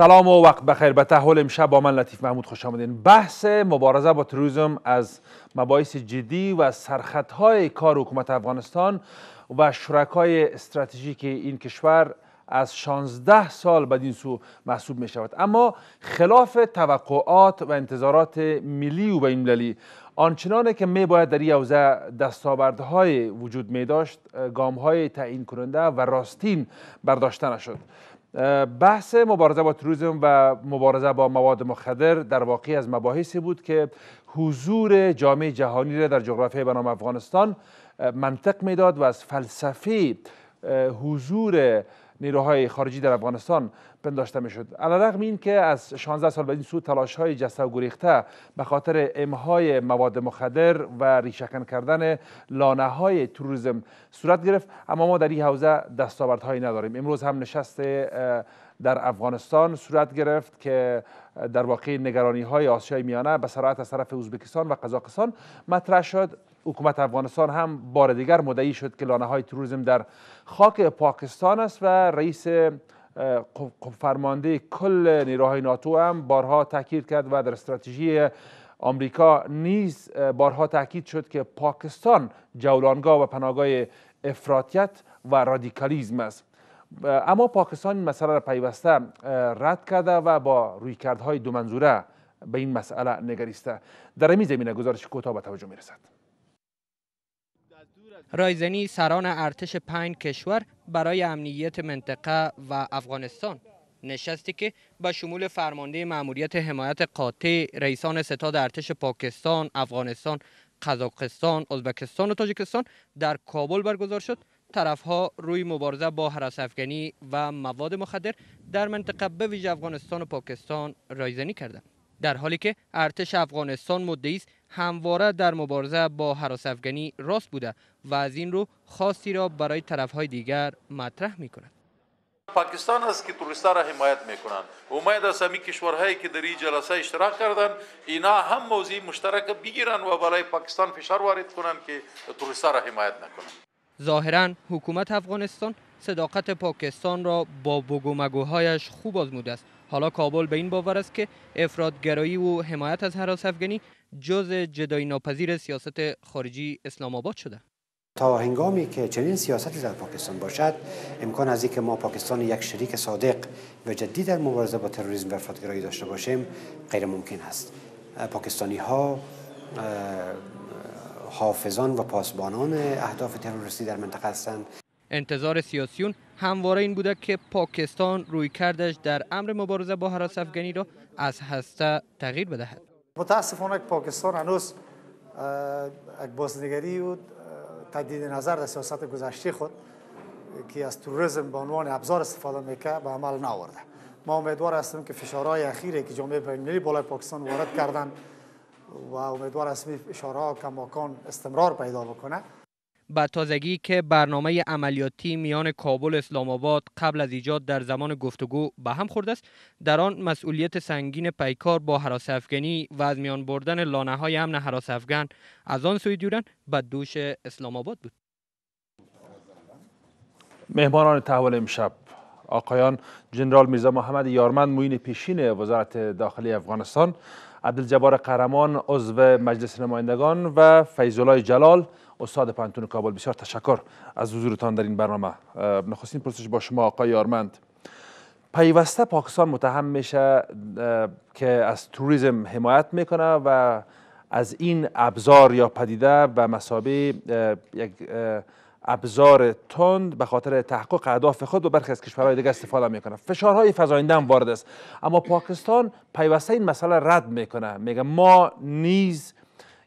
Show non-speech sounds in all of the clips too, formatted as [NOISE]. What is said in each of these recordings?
سلام و وقت بخیر به تحول امشب با من لطیف محمود خوش آمدین بحث مبارزه با تروریسم از مباحث جدی و سرخطهای کار حکومت افغانستان و شرکای استراتژیک این کشور از 16 سال بدین سو محسوب می شود اما خلاف توقعات و انتظارات ملی و المللی آنچنانه که می باید در این دستاوردهای وجود می داشت گام های تعیین کننده و راستین برداشته نشد بحث مبارزه با تروریسم و مبارزه با مواد مخدر در واقع از مباحثی بود که حضور جامعه جهانی را در جغرافیای بنام افغانستان منطق میداد و از فلسفه حضور نیروهای خارجی در افغانستان پنداشته میشد علیرغم اینکه از 16 سال به این سو تلاش های جسته و گریخته به خاطر امهای مواد مخدر و ریشکن کردن لانه های توریسم صورت گرفت اما ما در این حوزه دستاوردهایی نداریم امروز هم نشست در افغانستان صورت گرفت که در واقع نگرانی های آسیای میانه به سرعت از طرف ازبکستان و قزاقستان مطرح شد حکومت افغانستان هم بار دیگر مدعی شد که لانه های تروریسم در خاک پاکستان است و رئیس خب-, خب فرمانده کل نیروهای ناتو هم بارها تاکید کرد و در استراتژی آمریکا نیز بارها تاکید شد که پاکستان جولانگاه و پناهگاه افراطیت و رادیکالیزم است اما پاکستان این مسئله را پیوسته رد کرده و با رویکردهای دو منظوره به این مسئله نگریسته در این زمینه گزارش کوتاه به توجه میرسد رایزنی سران ارتش پنج کشور برای امنیت منطقه و افغانستان نشستی که با شمول فرمانده ماموریت حمایت قاطع رئیسان ستاد ارتش پاکستان، افغانستان، قزاقستان، ازبکستان و تاجیکستان در کابل برگزار شد طرف ها روی مبارزه با حرس افغانی و مواد مخدر در منطقه به ویژه افغانستان و پاکستان رایزنی کردند در حالی که ارتش افغانستان مدعی است همواره در مبارزه با حراس افغانی راست بوده و از این رو خاصی را برای طرف های دیگر مطرح می کند. پاکستان است که توریستا را حمایت میکنند امید است همی کشورهایی که در این جلسه اشتراک کردن اینا هم موضوع مشترک بگیرن و برای پاکستان فشار وارد کنند که توریستا را حمایت نکنند ظاهرا حکومت افغانستان صداقت پاکستان را با بگومگوهایش خوب آزموده است حالا کابل به این باور است که افرادگرایی و حمایت از حراس افغانی جز جدای ناپذیر سیاست خارجی اسلام آباد شده تا هنگامی که چنین سیاستی در پاکستان باشد امکان از اینکه ما پاکستان یک شریک صادق و جدی در مبارزه با تروریسم و افراطگرایی داشته باشیم غیر ممکن است پاکستانی ها حافظان و پاسبانان اهداف تروریستی در منطقه هستند انتظار سیاسیون همواره این بوده که پاکستان روی کردش در امر مبارزه با حراس افغانی را از هسته تغییر بدهد متاسفانه پاکستان هنوز یک بازنگری و تدید نظر در سیاست گذشته خود که از توریسم به عنوان ابزار استفاده میکرد به عمل ناورده. ما امیدوار هستیم که فشارهای اخیری که جامعه المللی بالای پاکستان وارد کردن و امیدوار هستیم فشارها کماکان استمرار پیدا بکنه با تازگی که برنامه عملیاتی میان کابل اسلام آباد قبل از ایجاد در زمان گفتگو به هم خورده است در آن مسئولیت سنگین پیکار با حراس افغانی و از میان بردن لانه های امن حراس افغان از آن سوی دورن به دوش اسلام آباد بود مهمانان تحول امشب آقایان جنرال میرزا محمد یارمند موین پیشین وزارت داخلی افغانستان عبدالجبار قهرمان عضو مجلس نمایندگان و فیضالله جلال استاد پانتون کابل بسیار تشکر از حضورتان در این برنامه نخستین پرسش با شما آقای یارمند پیوسته پاکستان متهم میشه که از توریزم حمایت میکنه و از این ابزار یا پدیده به مسابه یک ابزار تند به خاطر تحقق اهداف خود و برخی از کشورهای دیگه استفاده میکنه فشارهای فزاینده هم وارد است اما پاکستان پیوسته این مسئله رد میکنه میگه ما نیز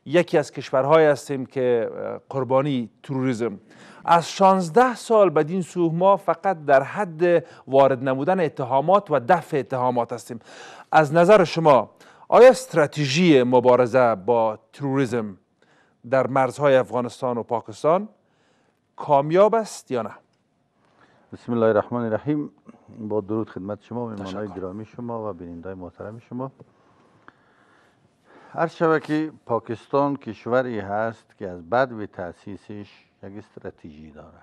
یکی از کشورهایی هستیم که قربانی توریسم. از 16 سال بدین سو ما فقط در حد وارد نمودن اتهامات و دفع اتهامات هستیم از نظر شما آیا استراتژی مبارزه با تروریزم در مرزهای افغانستان و پاکستان کامیاب است یا نه بسم الله الرحمن الرحیم با درود خدمت شما مهمانان گرامی شما و دای محترم شما هر شبه که پاکستان کشوری هست که از بدو تاسیسش یک استراتژی داره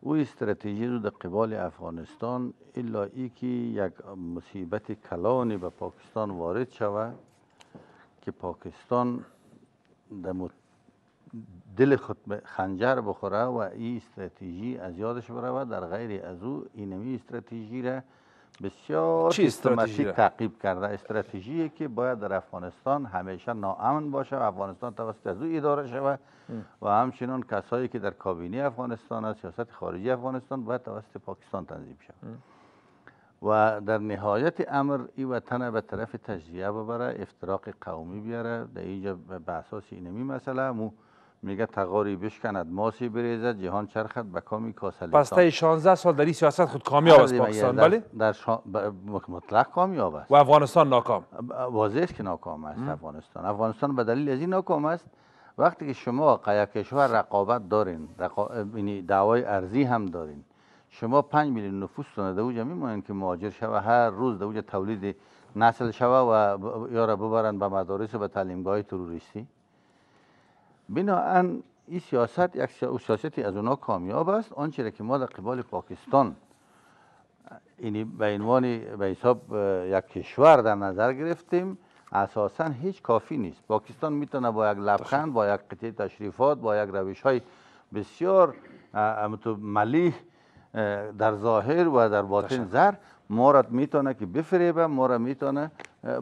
او استراتژی رو در قبال افغانستان الا ای که یک مصیبت کلانی به پاکستان وارد شوه که پاکستان دل خود خنجر بخوره و این استراتژی از یادش بره و در غیر از او اینمی استراتژی را بسیار سیستماتیک تعقیب کرده استراتژی که باید در افغانستان همیشه ناامن باشه و افغانستان توسط از او اداره شود و همچنین کسایی که در کابینه افغانستان از سیاست خارجی افغانستان باید توسط پاکستان تنظیم شود و در نهایت امر این وطن به طرف تجزیه ببره افتراق قومی بیاره در اینجا به اساس اینمی مسئله مو میگه تغاری بشکند ماسی بریزد جهان چرخد به کامی کاسلی پس تا 16 سال در این سیاست خود کامیاب آره است پاکستان بله در شا... مطلق کامیاب است و افغانستان ناکام واضح است که ناکام است افغانستان افغانستان به دلیل از این ناکام است وقتی که شما کشور رقابت دارین رقا... یعنی دعوای ارزی هم دارین شما 5 میلیون نفوس تونه در اوجه که مهاجر شوه هر روز در اوجه تولید نسل شوه و یاره ببرن به مدارس و به تعلیمگاه تروریستی بناهن این سیاست یک سیاستی از اونا کامیاب است آنچه که ما در قبال پاکستان اینی به عنوان به حساب یک کشور در نظر گرفتیم اساسا هیچ کافی نیست پاکستان میتونه با یک لبخند با یک قطعه تشریفات با یک روش های بسیار ملیح در ظاهر و در باطن زر مورد میتونه که بفریبه ما میتونه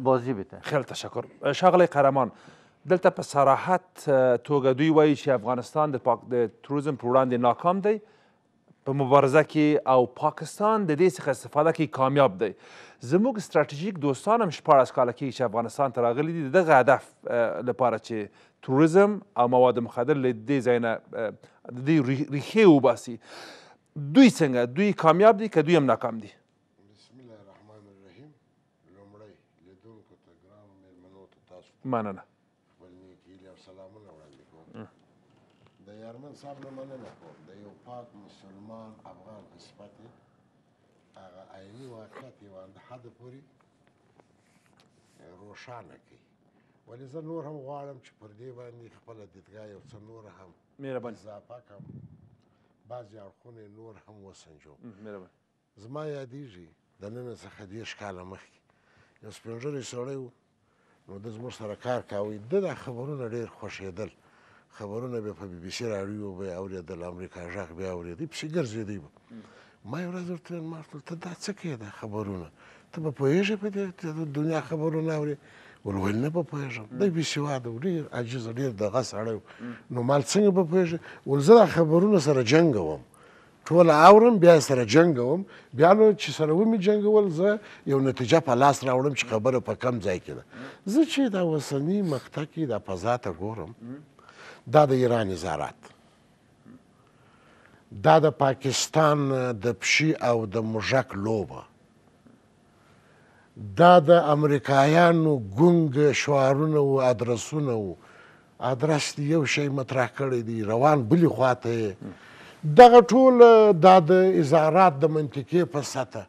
بازی بده خیلی تشکر شغل قرمان دلته په صراحت توګه دوی وایي چې افغانستان د پاک د تروریزم پر وړاندې ناکام دی په مبارزه کې او پاکستان د دې څخه استفاده کې کامیاب دی زموږ ستراتیژیک دوستان هم شپاړس کاله کېږي چې افغانستان ته راغلي دي دغه هدف لپاره چې تروریزم او مواد مخدر له دې ځای نه د دې ریښې وباسي دوی څنګه دوی کامیاب دي که دوی هم ناکام دي بسم الله الرحمن الرحیم لومړی لیدونکو ته ګرانو مېلمنو ته تاسو مننه یارمن صاحب نه مننه کوم د یو پاک مسلمان افغان په صفت هغه عیني واقعیت یې د حد پورې روښانه کړي ولې زه نور هم غواړم چې پر دې باندې خپله دیدګاه یو څه نور هم مهربان اضافه کړم بعضې اړخونه نور هم وسنجو مهربان زما یادیږي د نن څخه دېرش کاله مخکې یو سپین ږیری سړی و نو ده زموږ سره کار کاوه ده دا خبرونه ډېر خوښېدل خبرونه به په بي بي سي راډیو به اورېدل امریکا غږ به اورېدی پسې ګرځېدی به ما یو ورځ ورته ما ورته ته دا څه کې ده خبرونه ته به پوهېږې په دې ته د دنیا خبرونه اورې ول ول نه به پوهېږم دی بېسواده و ډېر عاجز ډېر دغه سړی نو مال څنګه به پوهېږې ول زه دا خبرونه سره جنګوم ټول اورم بیا سره جنگوم بیا نو چې سره ومې جنگول زه یو نتیجه په لاس راوړم چې خبره په کم ځای کې ده زه چې دا وسنی مقطع کې د فضا ته ګورم دا د ایران وزارت دا د پاکستان د پشي او د مژک لوبه دا د امریکایانو ګونګ شعارونه او ادرسونه او ادرس یو شی مطرح کړی دی روان بلې خواته دغه ټول دا د ازارات د منطقې په سطح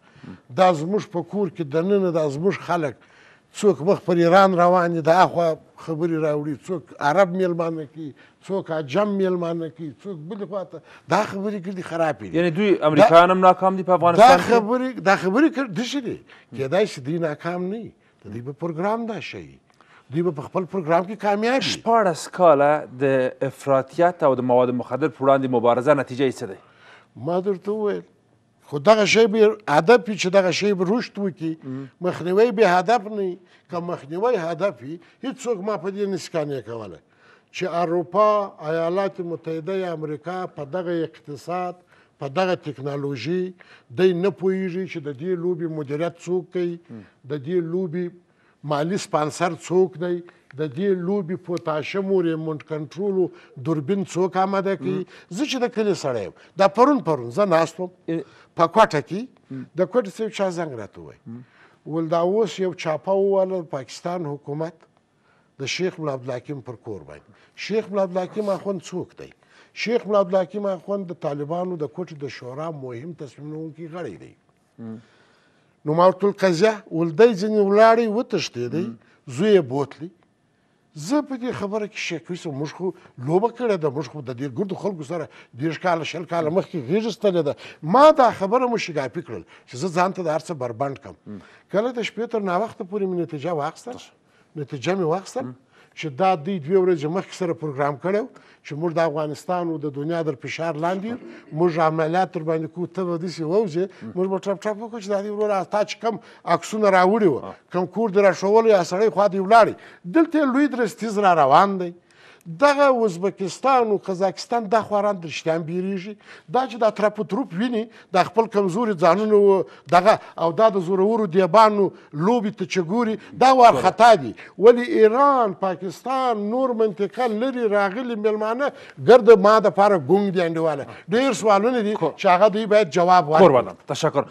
دا زموږ په کور کې دننه دا زموږ خلک څوک مخ پر ایران روان دي د اخوا خبرې راوړي څوک عرب میلمانه کی څوک عجم میلمانه کی څوک بل خواته دا خبرې کړي خرابې دي یعنی دوی امریکایان هم ناکام دي په افغانستان دا خبرې دا خبرې کړي دشي دي کېدای شي دوی ناکام نه وي دوی په پروګرام دا شي دوی به په خپل پروګرام کې کامیاب شي شپاړس کاله د افراطیت او د مواد مخدر پر وړاندې مبارزه نتیجه یې څه دی ما درته وویل خو دغه شی به هدف چې دغه شی به رشد وکړي مخنیوي به هدف نه که مخنیوي هدف وي هیڅوک ما په دې نسي قانع کولی چې اروپا ایالات متحده امریکا په دغه اقتصاد په دغه ټکنالوژي دی نه پوهیږي چې د دې لوبې مدیریت څوک کوي د دې لوبې مالی سپانسر څوک دی د دې لوبي پوتاشیم او ریمونټ کنټرول دوربین څوک آماده کوي زه چې د کلی سړی یم دا پرون پرون زه ناست وم په کوټه کې د کوټې صاحب چا زنګ راته ووایي ول دا اوس یو چاپه وواله پاکستان حکومت د شیخ ملا عبدالحکیم پر کور باندې شیخ ملا عبدالحکیم اخوند څوک دی شیخ ملا عبدالحکیم اخوند د طالبانو د کوټې د شورا مهم تصمیم نیونکی غړی دی نو ما ورته قضیه ولدی ځینې ولاړې وتښتېدی زوی یې بوتلی زه په دې خبره کې شک وسم موږ خو لوبه کړې ده موږ خو د دې ګردو خلکو سره دېرش کاله شل کاله مخکې غېږ ایستلې ده ما دا خبره مو شګاپي کړل چې زه ځان ته د هر څه بربند کړم کله د شپې تر ناوخته پورې مې نتیجه واخیسته نتیجه مې واخیسته چې دا دوی دوه ورځې مخکې سره پروګرام کړی چې موږ د افغانستان او د دنیا در فشار لاندې موږ عملیات تر باندې کوو ته به داسې ووځې موږ به ټپ ټپ وکړو چې دا دې وروره تا چې کوم عکسونه راوړي وه کوم کور دې راښولی یا سړی خوا دې ولاړی دلته یې لوی درستیز را روان دی دغه ازبکستان او قزاقستان دا خواران درشتيان بیریږي دا چې دا ترپ تروپ ویني د خپل کمزوري ځانونو دغه او دا د زورورو دیبانو لوبي ته چې ګوري دا وار خطا دي ولی ایران پاکستان نور منطقه لري راغلي ملمانه ګرد ما د پاره ګونګ دي انډیواله ډیر سوالونه دي چې هغه دوی باید جواب ورکړي تشکر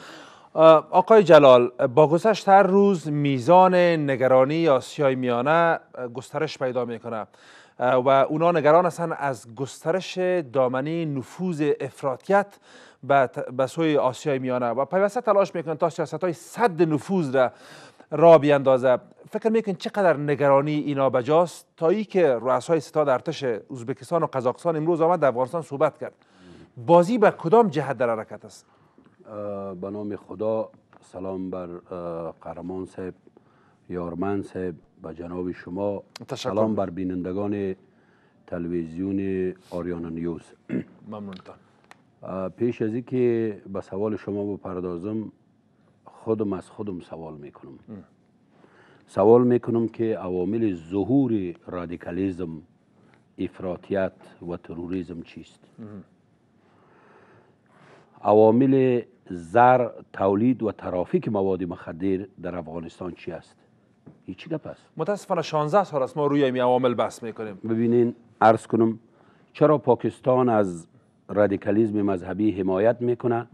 آقای جلال با گذشت هر روز میزان نگرانی آسیای میانه گسترش پیدا میکنه و اونا نگران هستند از گسترش دامنه نفوذ افراطیت به سوی آسیای میانه و پیوسته تلاش میکنن تا سیاست های صد نفوذ را را بیاندازه فکر میکنید چقدر نگرانی اینا بجاست تا ای که رؤسای ستاد ارتش ازبکستان و قزاقستان امروز آمد در افغانستان صحبت کرد بازی به کدام جهت در حرکت است به نام خدا سلام بر قهرمان صاحب یارمن صاحب به جناب شما تشکر. سلام بر بینندگان تلویزیون آریانا نیوز ممنونتان پیش از که به سوال شما بپردازم خودم از خودم سوال میکنم سوال میکنم که عوامل ظهور رادیکالیزم افراطیت و تروریزم چیست عوامل زر تولید و ترافیک مواد مخدر در افغانستان چی است هیچی گپ است متاسفانه 16 سال است ما روی این عوامل بحث میکنیم ببینین عرض کنم چرا پاکستان از رادیکالیزم مذهبی حمایت میکنه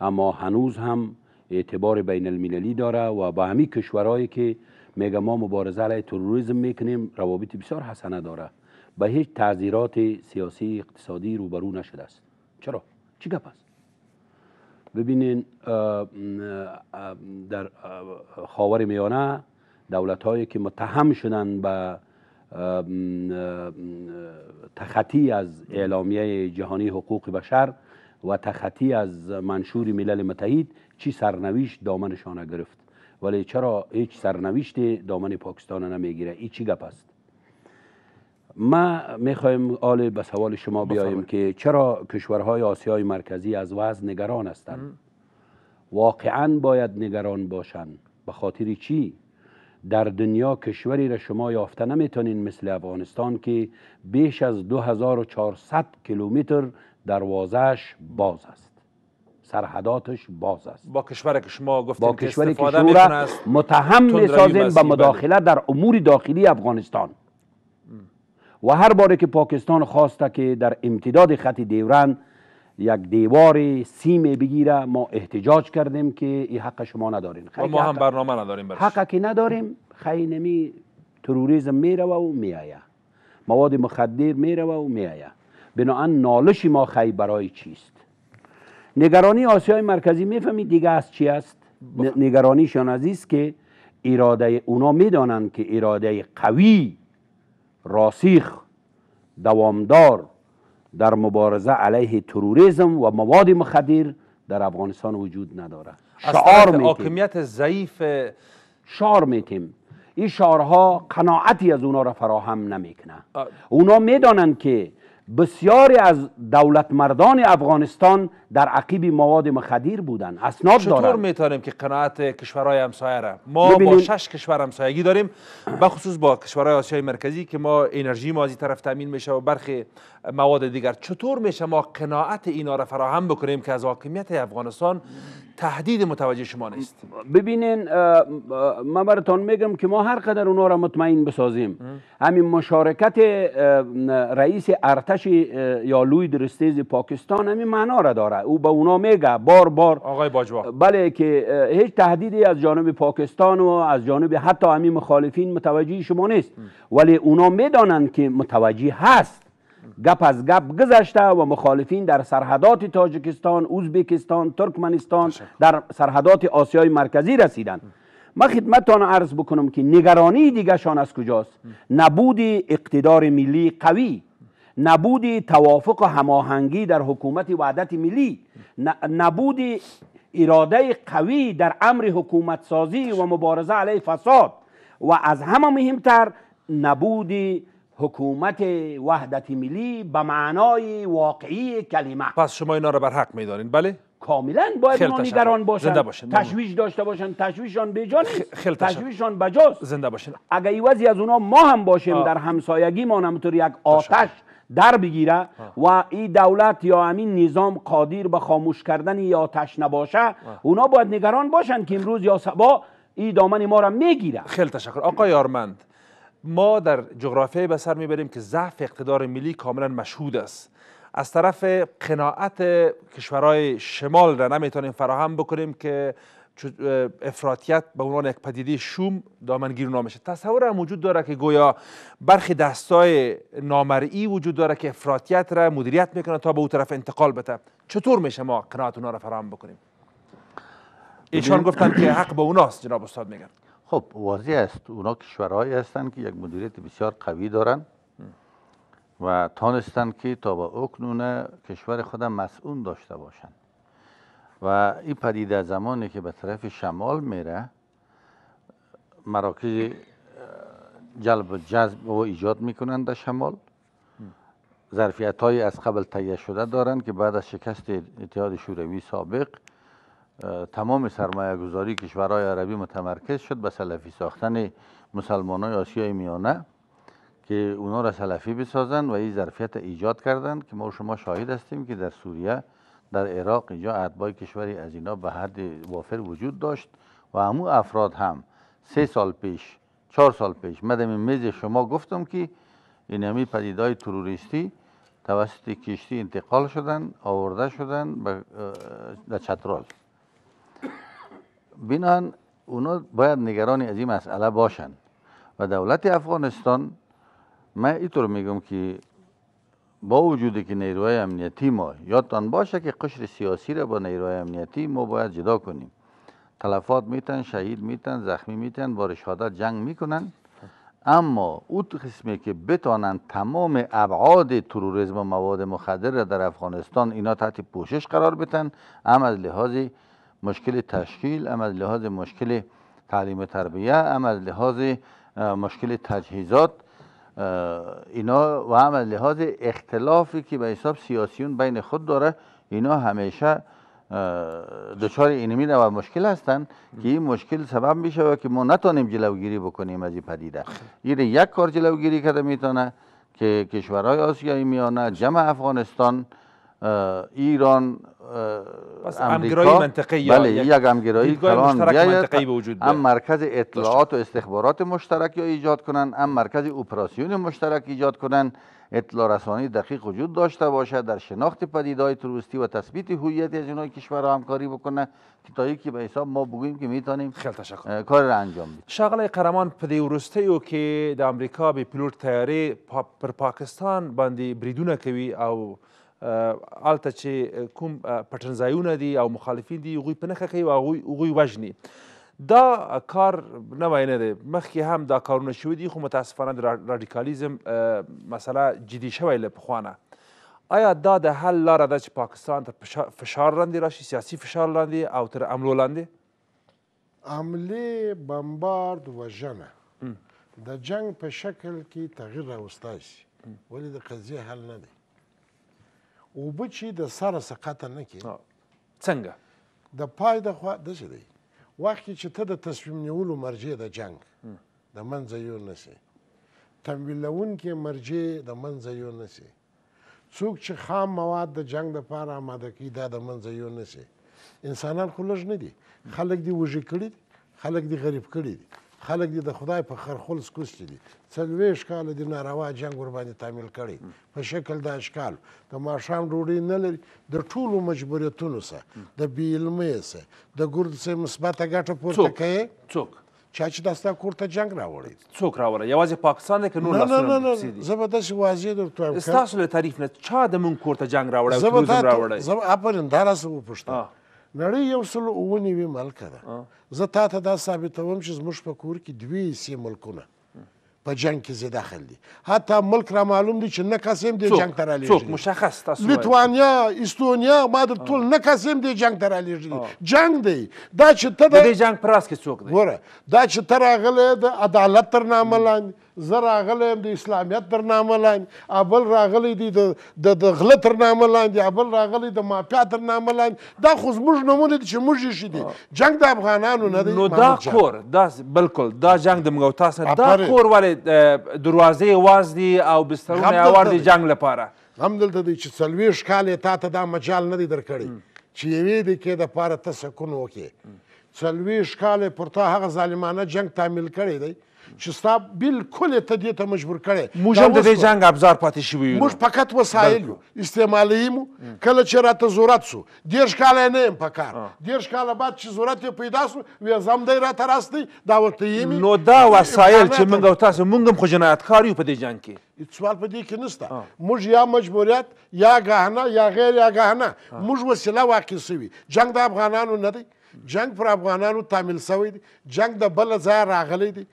اما هنوز هم اعتبار بین المللی داره و با همین کشورهایی که میگه ما مبارزه علیه تروریسم میکنیم روابط بسیار حسنه داره به هیچ تعذیرات سیاسی اقتصادی روبرو نشده است چرا چی گپ است ببینین در خاور میانه دولت هایی که متهم شدن به تخطی از اعلامیه جهانی حقوق بشر و تخطی از منشور ملل متحد چی سرنوشت دامنشان گرفت ولی چرا هیچ سرنوشت دامن پاکستان نمیگیره این چی گپ است ما میخوایم آل به سوال شما بیایم که چرا کشورهای آسیای مرکزی از وضع نگران هستند واقعا باید نگران باشند به خاطر چی در دنیا کشوری را شما یافته نمیتونین مثل افغانستان که بیش از 2400 کیلومتر دروازش باز است سرحداتش باز است با کشور که شما گفتین با کشوری که متهم میسازین به مداخله در امور داخلی افغانستان و هر باری که پاکستان خواسته که در امتداد خط دیورند یک دیوار سیم بگیره ما احتجاج کردیم که این حق شما ندارین ما هم برنامه نداریم برش. حق که نداریم خیلی نمی تروریزم میره و میایه مواد مخدر میره و میایه بناهن نالش ما خیلی برای چیست نگرانی آسیای مرکزی میفهمید دیگه از چی است نگرانیشان از است که اراده اونا میدانند که اراده قوی راسیخ دوامدار در مبارزه علیه تروریسم و مواد مخدر در افغانستان وجود نداره شعار میتیم حاکمیت ضعیف شعار میتیم این شعارها قناعتی از اونا را فراهم نمیکنه اونا میدانند که بسیاری از دولت مردان افغانستان در عقیب مواد مخدیر بودن اسناد چطور چطور میتونیم که قناعت کشورهای همسایه را ما با شش کشور همسایگی داریم به خصوص با کشورهای آسیای مرکزی که ما انرژی ما از این طرف تامین میشه و برخی مواد دیگر چطور میشه ما قناعت اینا را فراهم بکنیم که از حاکمیت افغانستان تهدید متوجه شما نیست ببینین ما براتون میگم که ما هر قدر اونا را مطمئن بسازیم همین مشارکت رئیس ارتش یا لوی درستیز پاکستان همین معنا را او به اونا میگه بار بار آقای باجوا بله که هیچ تهدیدی از جانب پاکستان و از جانب حتی همین مخالفین متوجه شما نیست ولی اونا میدانند که متوجه هست گپ از گپ گذشته و مخالفین در سرحدات تاجکستان، اوزبکستان، ترکمنستان در سرحدات آسیای مرکزی رسیدند ما خدمتتان عرض بکنم که نگرانی دیگه از کجاست نبود اقتدار ملی قوی نبود توافق و هماهنگی در حکومت وحدت ملی نبود اراده قوی در امر حکومت سازی و مبارزه علیه فساد و از همه مهمتر نبود حکومت وحدت ملی به معنای واقعی کلمه پس شما اینا را بر حق میدارین بله کاملا باید اونا نگران باشن تشویش داشته باشن تشویشان به نیست بجاست زنده باشن اگه وضعی از اونا ما هم باشیم در همسایگی ما همطور یک آتش در بگیره و این دولت یا همین نظام قادر به خاموش کردن یا آتش نباشه اونا باید نگران باشن که امروز یا سبا این دامن ما را میگیره خیلی تشکر آقا یارمند ما در جغرافیای به سر میبریم که ضعف اقتدار ملی کاملا مشهود است از طرف قناعت کشورهای شمال را نمیتونیم فراهم بکنیم که افراطیت به عنوان یک پدیده شوم دامنگیر نامشه تصور هم وجود داره که گویا برخی دستای نامرئی وجود داره که افراطیت را مدیریت میکنه تا به اون طرف انتقال بده چطور میشه ما قناعت اونا را فراهم بکنیم ایشان گفتن که حق به اوناست جناب استاد میگن خب واضح است اونا کشورهایی هستند که یک مدیریت بسیار قوی دارن و تانستن که تا با اکنون کشور خودم مسئول داشته باشن. و این پدیده زمانی که به طرف شمال میره مراکز جلب جذب و ایجاد میکنند در شمال ظرفیت های از قبل تهیه شده دارند که بعد از شکست اتحاد شوروی سابق تمام سرمایه گذاری کشورهای عربی متمرکز شد به سلفی ساختن مسلمان های آسیای میانه که اونا را سلفی بسازند و این ظرفیت ایجاد کردند که ما شما شاهد هستیم که در سوریه در عراق اینجا اتباع کشوری از اینا به حد وافر وجود داشت و همو افراد هم سه سال پیش چهار سال پیش مدم میز شما گفتم که این همی های تروریستی توسط کشتی انتقال شدن آورده شدن به چترال بینان اونا باید نگران از این مسئله باشن و دولت افغانستان من اینطور میگم که با وجود که نیروهای امنیتی ما یادتان باشه که قشر سیاسی را با نیروهای امنیتی ما باید جدا کنیم تلفات میتن شهید میتن زخمی میتن با شهادت جنگ میکنن اما او قسمی که بتانن تمام ابعاد تروریسم و مواد مخدر را در افغانستان اینا تحت پوشش قرار بتن هم از لحاظ مشکل تشکیل هم از لحاظ مشکل تعلیم و تربیه هم از لحاظ مشکل تجهیزات اینا و هم از لحاظ اختلافی که به حساب سیاسیون بین خود داره اینا همیشه دچار اینمی و مشکل هستند که این مشکل سبب میشه و که ما نتانیم جلوگیری بکنیم از این پدیده این یک کار جلوگیری کرده میتونه که کشورهای آسیایی میانه جمع افغانستان ایران امریکا منطقی بله یک امگرایی وجود دارد هم مرکز اطلاعات و استخبارات مشترک یا ایجاد کنند هم مرکز اپراسیون مشترک ایجاد کنند اطلاع رسانی دقیق وجود داشته باشد در شناخت پدیدهای تروریستی و تثبیت هویت از اینای کشور را همکاری بکنه که تا یکی به حساب ما بگوییم که میتونیم خیلی کار را انجام بدیم شغل قرمان پدیورسته او که در امریکا به پلوت تیاری پر پاکستان بندی بریدونه کوی او هلته چې کوم پټنځایونه دي او مخالفین دي هغوی په نښه کوي او هغوی وژني دا کار نوی نه دی مخکې هم دا کارونه شوي دي خو متاسفانه د راډیکالیزم مسله جدي شوی له پخوانه آیا دا د حل لاره ده چې پاکستان تر فشار لاندې راشي سیاسي فشار لاندې او تر حملو لاندې حملې بمبارد وژنه د جنگ په شکل کې تغییر راوستی شي ولې د قضیې حل نه دی اوبه چې د سره څخه قطع نه کی څنګه د پای د خوا د څه دی وخت چې ته د تصمیم نیولو مرجع د جنگ د منځه یو نسی تمویلون کې مرجع د منځه یو نسی څوک چې خام مواد د جنگ لپاره آماده کی دا د منځه یو نسی انسانان خو لږ نه دي خلک دی وږي کړي خلک دی غریب کړي دي خلک دې د خدای په خرخلص کوسلي دي څلوېښت کاله دې ناروا جنګ ورباندې تعمیل کړی په شکل د اشکالو د ماښام ډوډۍ نه لري د ټولو مجبوریتونو سه د بې علمۍ سه د ګرد سه مثبته ګټه پورته کوې څوک چا چې داستا کور ته جنگ راوړی څوک راوړی یوازې پاکستان دی که نور لاسونه پسې دي زه به داسې واضح درته وایم ستاسو له تعریف نه چا د مونږ کور ته جنګ راوړی تروریزم راوړی زه به آفرین دا راسه وپوښتم نړۍ یو سل اوه نوي ملک ده زه تا ته دا ثابتوم چې زموږ په کور کې دوه سي ملکونه په جنگ کې زی داخل دي حتی ملک را معلوم دي چې نه کس هم دې جنگ ته رالیږي څوک مشخص تاسو لیتوانیا استونیا ما در ټول نه کس هم دې جنگ ته رالیږي جنگ دی دا چې ته د دې جنگ پراس کې څوک دی ګوره دا چې ته راغلی د عدالت تر نامه لاندې زه راغلی یم د اسلامیت تر نامه لاندې ابل راغلی دی د د غله تر نامه لاندې ابل راغلی د مافیا تر نامه لاندې دا خو زموږ نومونه دي چې موږ یې شي دي جنګ د افغانانو نه دی نو دا کور دا بلکل دا جنګ د موږ تاسو دا کور ولې دروازې واز دي او بسترونه اوار دي جنګ لپاره هم دلته دی چې څلوېښت کالې تا ته دا مجال نه دی درکړی چې یوې دقیقې دپاره ته سکون وکړې څلوېښت کالې پر تا هغه ظالمانه جنګ تعمیل کړی دی چې ستا بالکل ته دې ته مجبور کړی موږ هم د دې جنګ ابزار پاتې شوي یو موږ فقط وسایل یو استعمالوي مو کله چې راته ضرورت شو دېرش کاله یې نه یم په کار دېرش کاله بعد چې ضرورت یې پیدا شو ویې زم دی راته راست دی دا ورته یې نو دا وسایل چې موږ او تاسو موږ هم خو جنایتکار یو په دې جنګ کې سوال په دې کې نشته موږ یا مجبوریت یا غاهنه یا غیر یا غاهنه موږ وسیله واقع سوي جنگ د افغانانو نه دی جنگ پر افغانانو تامل سوی دی جنگ د بل ځای راغلی دی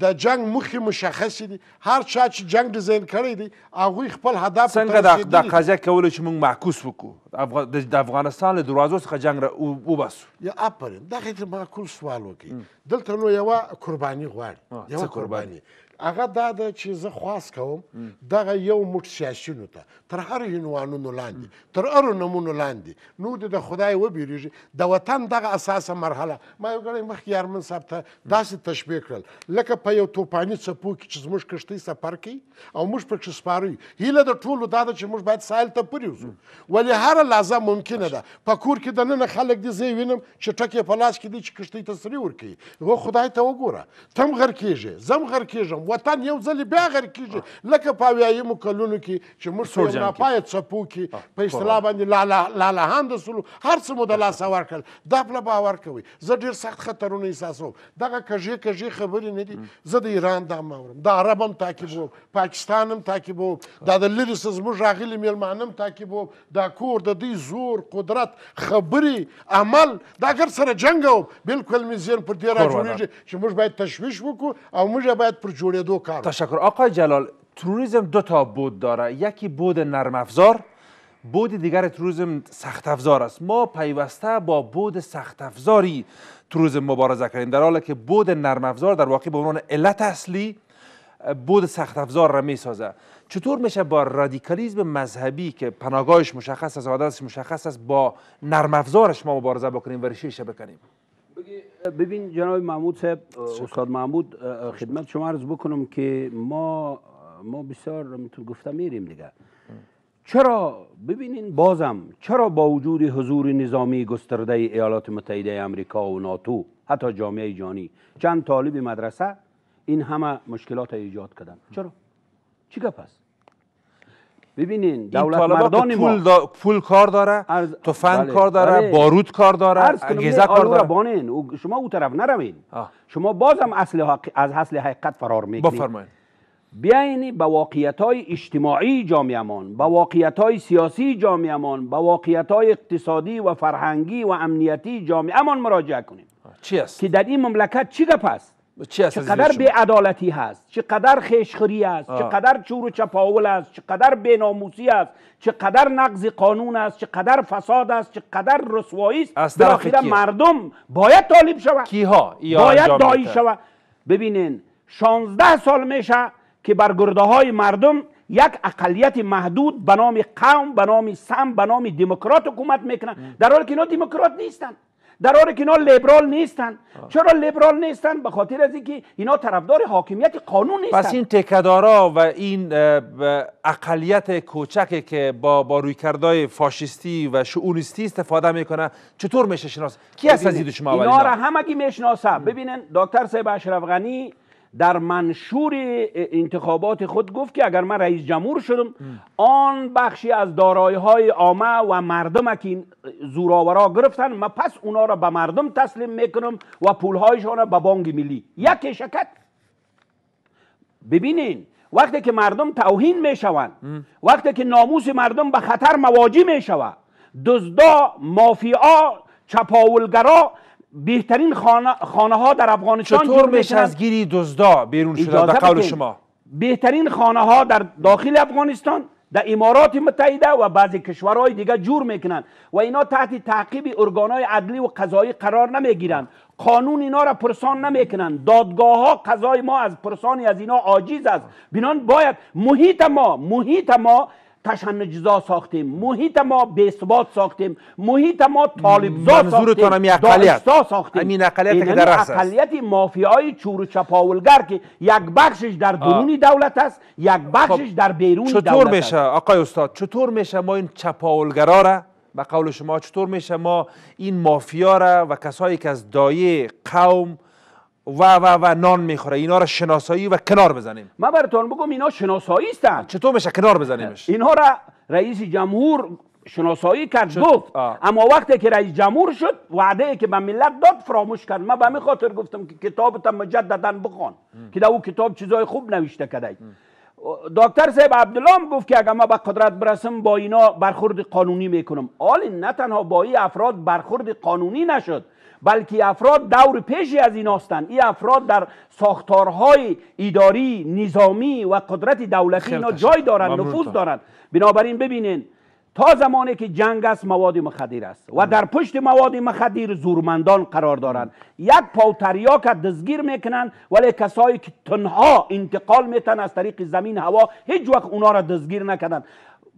د جنگ مخې مشخص دي هر چا چې جنگ ډیزاین کړی دی هغوی خپل هدف څنګه دا قضیه کولی چې موږ معکوس وکړو د افغانستان له دروازو څخه جنگ وباسو یا آفرین دغه معقول سوال وکړي دلته نو یوه قرباني غواړي یوه قرباني هغه دا ده چې زه خواس کوم دغه یو موټ سیاسینو ته تر هر عنوانونو لاندې تر هرو نمونو لاندې نو د خدای وبېرېږي د وطن دغه اساسه مرحله ما یو ګړی مخکې یارمن صاحب ته داسې تشبیه کړل لکه په یو توپاني څپو کې چې زموږ کښتۍ سفر کوي او موږ پکې سپاروي هیله د ټولو دا ده چې موږ باید ساحل ته پرېوځو ولې هره لحظه ممکنه ده په کور کې دننه خلک دي زه یې وینم چې ټکې په لاس کې دي چې کښتۍ ته سرې ورکوي خدای ته وګوره ته هم غر کېږې زه هم غر کېږم وطن یو ځل بیا غر کیږي لکه په اویایمو کلونو کې چې موږ په یو ناپایه څپو کې په اصطلاح باندې لالهانده سولو هر څه مو د لاسه ورکړل دا پله باور کوئ زه ډېر سخت خطرونه احساسوم دغه کږې کږې خبرې نه دي زه د ایران دا هم اورم د عرب هم تعقیبوم پاکستان هم تعقیبوم دا د لرې څه زموږ راغلي میلمانه هم تعقیبوم دا کور د دوی زور قدرت خبرې عمل دا ګر سره جنګ او بالکل مې ذهن پر دې راجوړېږي چې موږ باید تشویش وکړو او موږ باید پر جوړې دو کار تشکر آقای جلال تروریسم دو تا بود داره یکی بود نرم افزار بود دیگر تروریسم سخت افزار است ما پیوسته با بود سخت افزاری تروریسم مبارزه کردیم در حالی که بود نرم افزار در واقع به عنوان علت اصلی بود سخت افزار را می چطور میشه با رادیکالیزم مذهبی که پناهگاهش مشخص است و مشخص است با نرم افزارش ما مبارزه بکنیم و ریشه بکنیم ببین جناب محمود صاحب استاد محمود خدمت شما عرض بکنم که ما ما بسیار میتون گفتم میریم دیگه چرا ببینین بازم چرا با وجود حضور نظامی گسترده ایالات متحده آمریکا و ناتو حتی جامعه جانی چند طالب مدرسه این همه مشکلات ایجاد کردن چرا چی گپ ببینین دولت مردان پول, کار داره عرض... تفنگ بله. کار داره بله. بارود کار داره انگیزه کار داره بانین شما اون طرف نروین شما شما بازم اصل حق... از اصل حقیقت فرار میکنید بفرمایید بیاین به واقعیت های اجتماعی مان به واقعیت های سیاسی مان به واقعیت های اقتصادی و فرهنگی و امنیتی مان مراجعه کنیم چی است که در این مملکت چی گپ است چقدر به عدالتی هست چقدر خشخری است چقدر چور و چپاول است چقدر بناموسی است چقدر نقض قانون است چقدر فساد است چقدر رسوایی است از در مردم باید طالب شود کیها باید دایی شود ببینین 16 سال میشه که بر گرده های مردم یک اقلیت محدود به نام قوم به نام سم به نام دموکرات حکومت میکنن در حالی که اینا دموکرات نیستن در حالی که اینا لیبرال نیستن چرا لیبرال نیستن به خاطر از اینکه اینا طرفدار حاکمیت قانون نیستن پس این تکدارا و این اقلیت کوچکی که با با رویکردهای فاشیستی و شونیستی استفاده میکنه چطور میشه شناس کی هست از شما اینا را همگی میشناسه ببینن دکتر صاحب اشرف غنی در منشور انتخابات خود گفت که اگر من رئیس جمهور شدم آن بخشی از دارایی های و مردم که زوراورا گرفتن من پس اونا را به مردم تسلیم میکنم و پولهایشان را به بانک ملی یک شکت ببینین وقتی که مردم توهین میشوند وقتی که ناموس مردم به خطر مواجه میشود دزدا مافیا چپاولگرا بهترین خانه, ها در افغانستان چطور میشه از گیری دزدا بیرون شده در قول شما بهترین خانه ها در داخل افغانستان در امارات متحده و بعضی کشورهای دیگه جور میکنن و اینا تحت تعقیب ارگانهای عدلی و قضایی قرار نمیگیرند قانون اینا را پرسان نمیکنن دادگاه ها قضای ما از پرسانی از اینا عاجز است بینان باید محیط ما محیط ما تشنجزا ساختیم محیط ما بیثبات ساختیم محیط ما طالبزا ساختیم ساختیم این اقلیت یعنی که در اقلیت مافیای چور و چپاولگر که یک بخشش در درون دولت است یک خب، بخشش در بیرون دولت چطور میشه آقای استاد چطور میشه ما این چپاولگرا را به قول شما چطور میشه ما این مافیا را و کسایی که از دایه قوم و و و نان میخوره اینا رو شناسایی و کنار بزنیم من براتون بگم اینا شناسایی هستن چطور میشه کنار بزنیمش اینها را رئیس جمهور شناسایی کرد گفت اما وقتی که رئیس جمهور شد وعده ای که به ملت داد فراموش کرد من به خاطر گفتم که کتابت مجددا بخوان که در او کتاب چیزای خوب نوشته کرده دکتر صاحب عبدالله گفت که اگر ما به قدرت برسم با اینا برخورد قانونی میکنم آل نه تنها با این افراد برخورد قانونی نشد بلکه افراد دور پیشی از این هستند این افراد در ساختارهای اداری نظامی و قدرت دولتی اینا جای دارند نفوذ دارند بنابراین ببینین تا زمانی که جنگ است مواد مخدر است و در پشت مواد مخدر زورمندان قرار دارند یک پاوتریاک دزگیر میکنن ولی کسایی که تنها انتقال میتن از طریق زمین هوا هیچ وقت اونا را دزگیر نکردند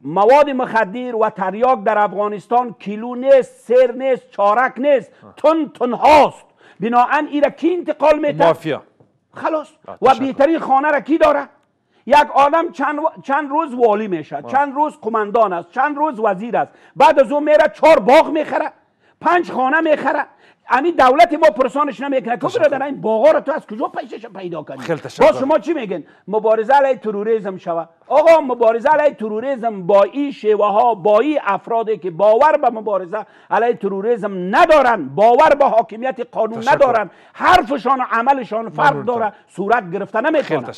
مواد مخدر و تریاک در افغانستان کیلو نیست سر نیست چارک نیست تن تن هاست بناهن ای را کی انتقال میتن؟ مافیا خلاص و بهترین خانه را کی داره یک آدم چند, چند روز والی میشه چند روز قماندان است چند روز وزیر است بعد از اون میره چهار باغ میخره پنج خانه میخره امی دولت ما پرسانش نمیکنه که برادر این باغا رو تو از کجا پیشش پیدا کنی با شما چی میگن مبارزه علیه تروریسم شوه آقا مبارزه علیه تروریسم با این شیوه ها با این افرادی که باور به مبارزه علیه تروریسم ندارن باور به حاکمیت قانون ندارن حرفشان و عملشان فرق داره صورت گرفته نمیکنه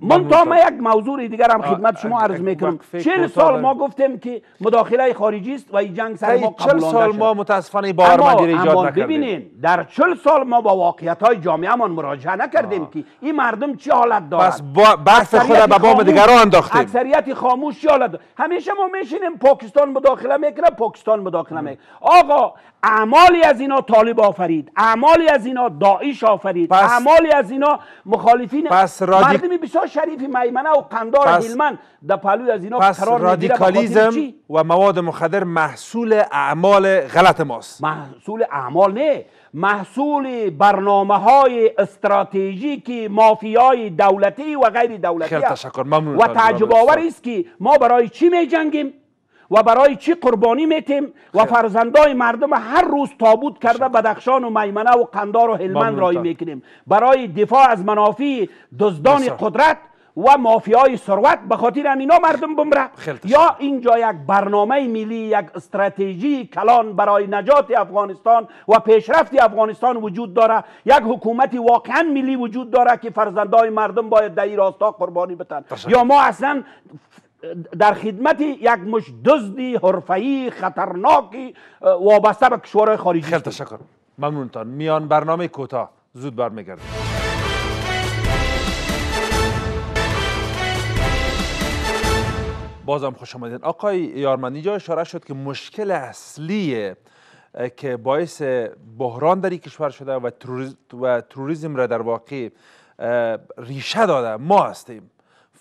من تا ما یک موضوع دیگر هم خدمت شما عرض میکنم چهل سال ما گفتیم که مداخله خارجی است و این جنگ سر ما قبول سال ما متاسفانه بارمندی ایجاد نکردیم ببینین در چل سال ما با واقعیت های جامعه من مراجعه نکردیم که این مردم چه حالت دارد بس با برف خود به بام دیگران انداختیم اکثریت خاموش چه حالت دارد. همیشه ما میشینیم پاکستان مداخله میکنه پاکستان مداخله میکنه آقا اعمالی از اینا طالب آفرید اعمالی از اینا داعش آفرید اعمالی از اینا مخالفین پس مردمی شریف میمنه و قندار هیلمن در پلوی از اینا پس رادیکالیزم و مواد مخدر محصول اعمال غلط ماست محصول اعمال نه محصول برنامه های مافیایی مافیای دولتی و غیر دولتی خیلی تشکر ممنون و تعجب است که ما برای چی می جنگیم و برای چی قربانی میتیم و فرزندای مردم هر روز تابوت کرده بدخشان و میمنه و قندار و هلمند رای میکنیم برای دفاع از منافع دزدان قدرت و مافیای ثروت به خاطر مردم بمره یا اینجا یک برنامه ملی یک استراتژی کلان برای نجات افغانستان و پیشرفت افغانستان وجود داره یک حکومت واقعا ملی وجود داره که فرزندای مردم باید در راستا قربانی بتن یا ما اصلا در خدمت یک مش دزدی حرفه‌ای خطرناکی وابسته به کشورهای خارجی خیلی تشکر ممنونتان میان برنامه کوتاه زود برمیگردیم بازم خوش آمدین آقای یارمن اینجا اشاره شد که مشکل اصلی که باعث بحران در این کشور شده و تروریزم, و را در واقع ریشه داده ما هستیم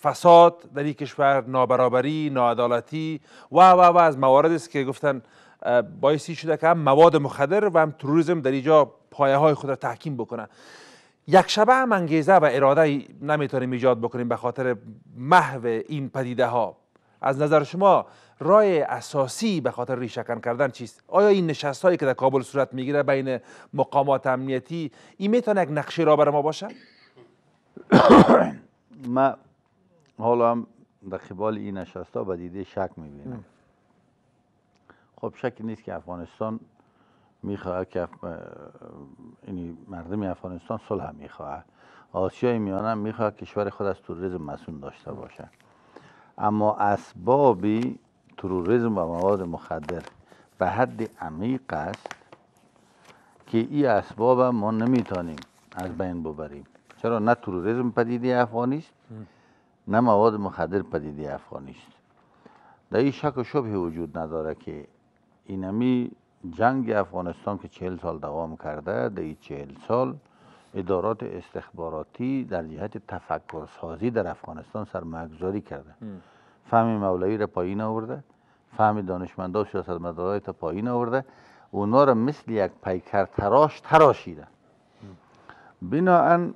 فساد در این کشور نابرابری ناعدالتی و و و از موارد است که گفتن باعثی شده که هم مواد مخدر و هم تروریسم در اینجا پایه های خود را تحکیم بکنن یک شبه هم انگیزه و اراده نمیتونیم ایجاد بکنیم به خاطر محو این پدیده ها از نظر شما رای اساسی به خاطر ریشکن کردن چیست آیا این نشست هایی که در کابل صورت میگیره بین مقامات امنیتی این میتونه یک نقشه را بر ما باشه [COUGHS] حالا هم در قبال این نشست ها به دیده شک میبینم خب شک نیست که افغانستان میخواهد که یعنی مردم افغانستان صلح میخواهد آسیای میانه میخواهد کشور خود از توریزم مسئول داشته باشد اما اسبابی تروریزم و مواد مخدر به حد عمیق است که این اسباب ما نمیتونیم از بین ببریم چرا نه تروریزم پدیده افغانی است نه مواد مخدر پدیده افغانی است در این شک و شبه وجود نداره که اینمی جنگ افغانستان که چهل سال دوام کرده در این چهل سال ادارات استخباراتی در جهت تفکر سازی در افغانستان سرمایه‌گذاری کرده فهم مولوی را پایین آورده فهم دانشمندا و سیاستمدارای تا پایین آورده اونا را مثل یک پیکر تراش تراشیده بناهن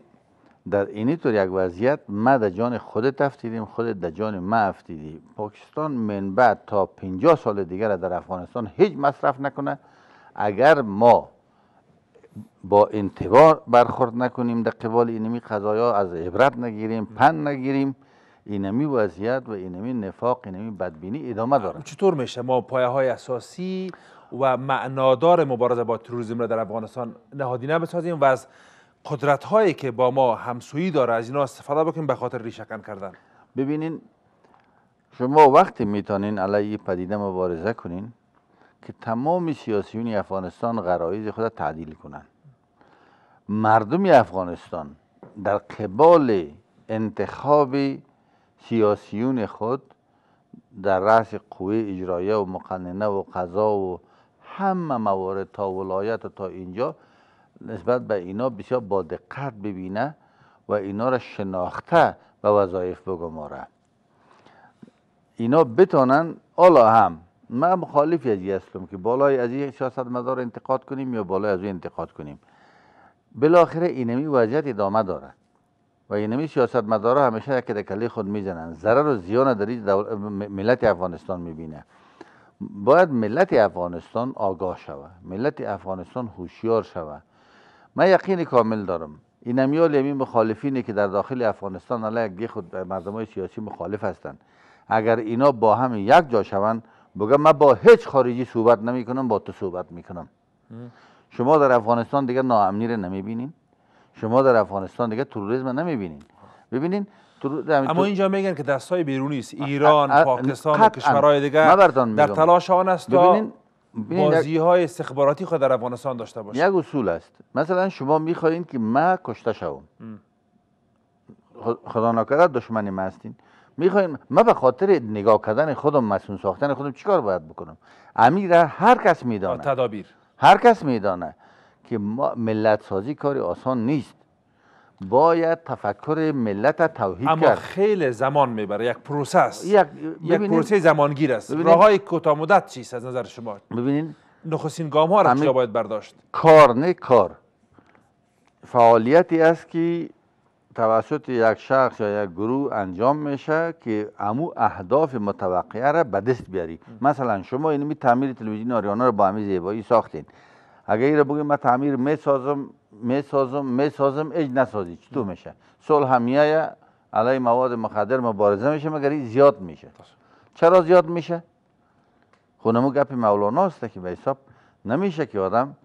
در اینی طور یک وضعیت ما در جان خودت افتیدیم خود در جان ما افتیدی پاکستان من بعد تا 50 سال دیگر در افغانستان هیچ مصرف نکنه اگر ما با انتبار برخورد نکنیم در قبال اینمی قضایا از عبرت نگیریم پن نگیریم اینمی وضعیت و اینمی نفاق اینمی بدبینی ادامه داره خب چطور میشه ما پایه های اساسی و معنادار مبارزه با تروریسم را در افغانستان نهادی بسازیم و از قدرت هایی که با ما همسویی داره از اینا استفاده بکنیم به خاطر ریشکن کردن ببینین شما وقتی میتونین علیه پدیده مبارزه کنین که تمام سیاسیون افغانستان غرایز خود تعدیل کنن مردم افغانستان در قبال انتخاب سیاسیون خود در رأس قوه اجرایه و مقننه و قضا و همه موارد تا ولایت و تا اینجا نسبت به اینا بسیار با دقت ببینه و اینا را شناخته و وظایف بگماره اینا بتانن حالا هم من مخالف از هستم که بالای از این سیاست مدار انتقاد کنیم یا بالای از این انتقاد کنیم بالاخره اینمی وضعیت ادامه داره و اینمی سیاست مدارا همیشه که در کلی خود میزنن ضرر و زیان در ملت افغانستان میبینه باید ملت افغانستان آگاه شود ملت افغانستان هوشیار شود من یقین کامل دارم این امیال یعنی مخالفینه که در داخل افغانستان علیه خود مردم های سیاسی مخالف هستند اگر اینا با هم یک جا شوند بگم من با هیچ خارجی صحبت نمی کنم با تو صحبت میکنم شما در افغانستان دیگه ناامنی رو نمی بینین شما در افغانستان دیگه تروریسم نمی بینین اما اینجا میگن که دستای بیرونی است ایران پاکستان و کشورهای دیگه در تلاش آن است بازی های استخباراتی خود در افغانستان داشته باشه یک اصول است مثلا شما میخواین که من کشته شوم خدا نکرد دشمن ما هستین میخوایم من به خاطر نگاه کردن خودم مسئول ساختن خودم چیکار باید بکنم امیر هر کس میدانه تدابیر هر کس میدانه که ملت سازی کاری آسان نیست باید تفکر ملت توحید اما کرد اما خیلی زمان میبره یک پروسس یک, یک پروسه زمانگیر است راه های کوتاه مدت چیست از نظر شما ببینید نخستین گام ها را چرا باید برداشت کار نه کار فعالیتی است که توسط یک شخص یا یک گروه انجام میشه که امو اهداف متوقعه را به دست بیاری مثلا شما می تعمیر تلویزیون آریانا رو با همین زیبایی ساختین اگه این رو بگیم من تعمیر میسازم میسازم میسازم اج نسازی چطور میشه صلح همیه علی مواد مخدر مبارزه میشه مگر زیاد میشه چرا زیاد میشه خونمو گپ مولانا است که به حساب نمیشه که آدم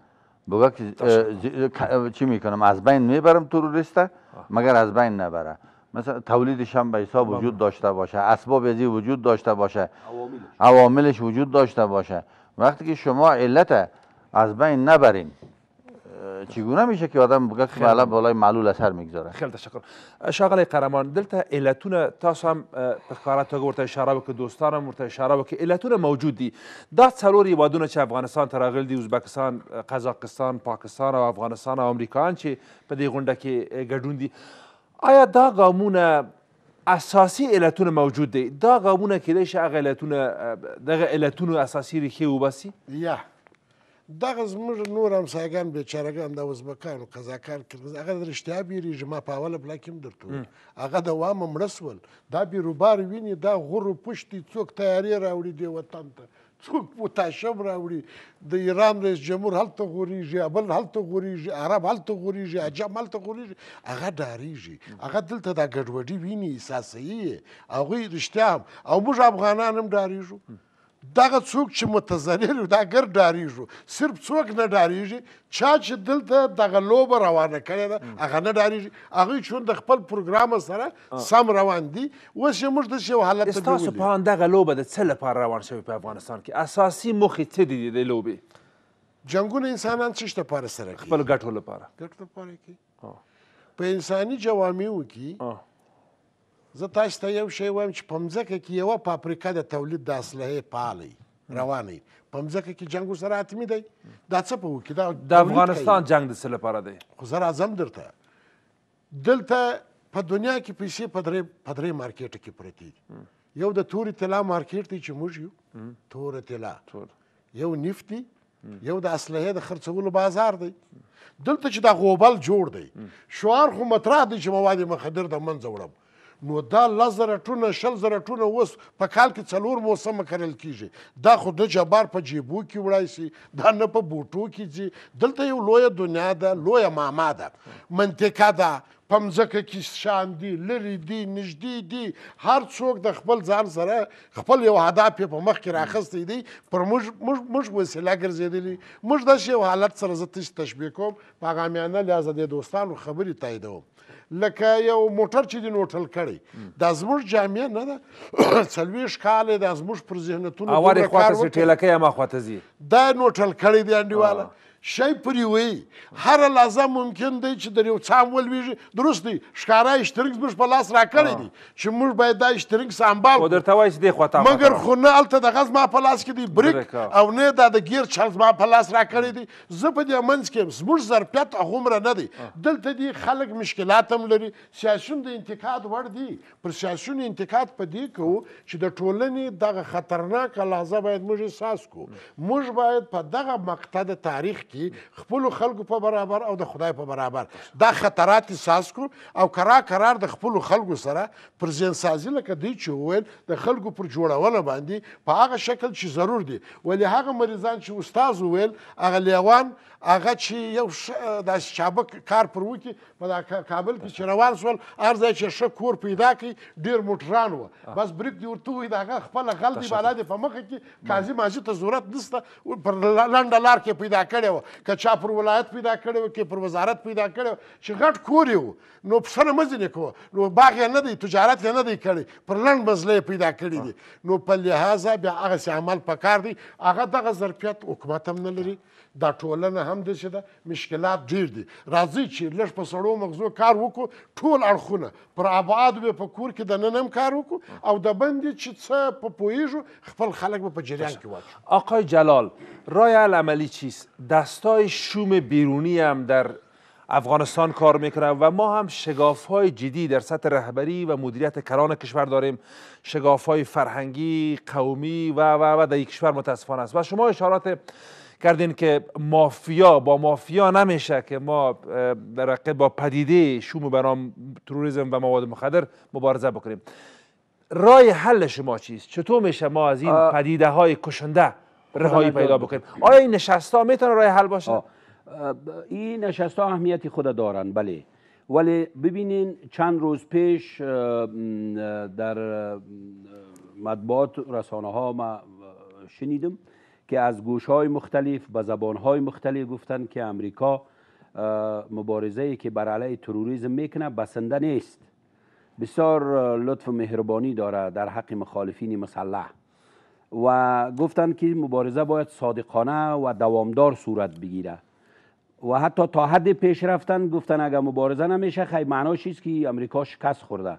بگه که چی میکنم از بین میبرم توریسته مگر از بین نبره مثلا تولیدش هم به حساب بله. وجود داشته باشه اسباب ازی وجود داشته باشه عواملش وجود داشته باشه وقتی که شما علت از بین نبریم چگونه میشه که آدم بگه که بالا بالای معلول اثر میگذاره خیلی تشکر شاغل قرمان دلته علتون تاس هم پخکارت تو ورته اشاره وک دوستانم ورته اشاره وک علتون موجود دی دا څلور یوادونه چې افغانستان تراغل دی ازبکستان قزاقستان پاکستان او افغانستان او امریکایان چې په دې غونډه کې ګډون دي آیا دا ګامونه اساسی علتونه موجود دی دا ګامونه کېدای شي هغه علتونه دغه علتونه اساسی ریښې وباسي یه دغه زموږ نور همسایګان بیچارهګان د ازبکانو قزاقان قرغز هغه رښتیا بیریږي ما په اوله بلاک هم درته وویل هغه د وامه مړه سول دا بیروبار ویني دا غرو پشتي څوک تیاری راوړي دی وطن ته څوک پوتاشم راوړي د ایران رئیس جمهور هلته غوریږي ابل هلته غوریږي عرب هلته غوریږي عجم هلته غوریږي هغه ډاریږي هغه دلته دا ګډوډي ویني احساسوي هغوی رښتیا هم او موږ افغانان هم ډاریږو دغه څوک چې متضرر دا ګر ډاریږو صرف څوک نه ډاریږي چا چې دلته دغه لوبه روانه کړې ده هغه نه ډاریږي هغوی چون د خپل پروګرام سره سم روان دي اوس یې موږ داسې یو حالت ته ستاسو په اند دغه لوبه د څه لپاره روان شوې په افغانستان کې اساسي موخې څه دي د لوبې جنګونه انسانان څه لپاره سره کوي خپل ګټو لپاره ګټو لپاره کوي په انساني جوامعو کې زه تاسو ته یو شی وایم چې په مځکه کې یوه پاپریکا د تولید د اسلحې فعالی روانه په مځکه کې جنګ ورسره حتمي دی دا څه په وکړي دا د افغانستان جنګ د څه لپاره دی خو زه راځم درته دلته په دنیا کې پیسې په درې په درې مارکیټ کې پرتې دي یو د تورې طلا مارکیټ دی چې موږ یو توره طلا یو نفت دی یو د اسلحې د خرڅولو بازار دی دلته چې دا غوبل جوړ دی شعار خو مطرح دی چې مواد مخدر د منځه وړم نو دا لس زره ټونه شل زره ټونه اوس په کال کې څلور موسمه کرل کیږي دا خو د جبار په جیبو کې وړای سي دا نه په بوټو کې ځي دلته یو لویه دنیا ده لویه ماما ده منطقه ده په مځکه کې شان دي لرې دي نږدې دي هر څوک د خپل ځان سره خپل یو هدف په مخ کې راخستی دی پر موږ موږ موږ وسیله ګرځېدلی موږ داسې یو حالت سره زه تشبیه کوم په هغه میانه لحاظه د دوستانو خبرې تاییدوم لکه یو موټر چې دین هوټل کړی دا زموږ جامع نه ده [COUGHS] څلوېښت کاله دا زموږ پر ذهنتونو اورې خواته سي ټېلکۍ هماخواته ځي دا نوټل کړی دی انډیواله شی پرې وي هر لحظه ممکن دی چې در یو څام ولویږي درست دی ښکارا اشترنګ زموږ په لاس راکړی دی چې موږ باید دا اشترنګ سمبال خو درته وایي چې دی خواته مګر خو نه هلته دغه زما په لاس کې دی بریک او نه دا د ګیر چانس ما په لاس راکړی دی زه په دې منځ کې یم زموږ ظرفیت هغومره نه دی دلته دی خلک مشکلات هم لري سیاسیون د انتقاد وړ دي پر سیاسیون انتقاد په دې کوو چې د ټولنې دغه خطرناکه لحظه باید موږ احساس کوو موږ باید په دغه مقطع د تاریخ کې دي خپل خلکو په برابر او د خدای په برابر دا خطرات احساس کو او کرا قرار د خپل خلکو سره پر ځینسازي لکه دی چې وویل د خلکو پر جوړونه باندې په هغه شکل چې ضرور دي ولې هغه مریضان چې استاد وویل هغه لیوان هغه چې یو داسې چابک کار پر وکړي په دا کابل کې چې روان شول هر ځای چې ښه کور پیدا کړي ډېر موټران وه بس برېک دې ورته ووایي د هغه خپله غل دی بالا دی په مخه کې قاضي ماضي ته ضرورت نشته پر لنډه لار کې پیدا کړې وه که چا پر ولایت پیدا کړې وه که پر وزارت پیدا کړې وه چې غټ کور یې و نو پسنه مه ځینې کوه نو باغ یې نه دی تجارت یې نه دی کړی پر لنډ مزله یې پیدا کړي دي نو په لحاظه بیا هغسې عمل پکار دی هغه دغه ظرفیت حکومت هم نه لري دا ټولنه هم هم مشکلات ډیر دي راځئ چې لږ په سړو مغزو کار وکړو ټول اړخونه پر ابعادو به په کور کې دننه هم کار وکړو او د بندې چې څه په پوهېږو خپل خلک به په جریان کې آقای جلال رای عملی چیست دستای شوم بیرونی هم در افغانستان کار میکنه و ما هم شگاف های جدی در سطح رهبری و مدیریت کران کشور داریم شگاف های فرهنگی قومی و و و در کشور متاسفانه است و شما اشارات کردین که مافیا با مافیا نمیشه که ما در با پدیده شوم برام تروریسم و مواد مخدر مبارزه بکنیم رای حل شما چیست چطور میشه ما از این پدیده های کشنده رهایی پیدا بکنیم آیا این نشست ها میتونه رای حل باشه این نشست ها اهمیتی خود دارن بله ولی ببینین چند روز پیش در مدبات رسانه ها ما شنیدم که از های مختلف به های مختلف گفتن که امریکا مبارزه که بر علیه تروریسم میکنه بسنده نیست بسیار لطف و مهربانی داره در حق مخالفین مسلح و گفتند که مبارزه باید صادقانه و دوامدار صورت بگیره و حتی تا حد پیش رفتن گفتن اگر مبارزه نمیشه خیلی معناش است که امریکا شکست خورده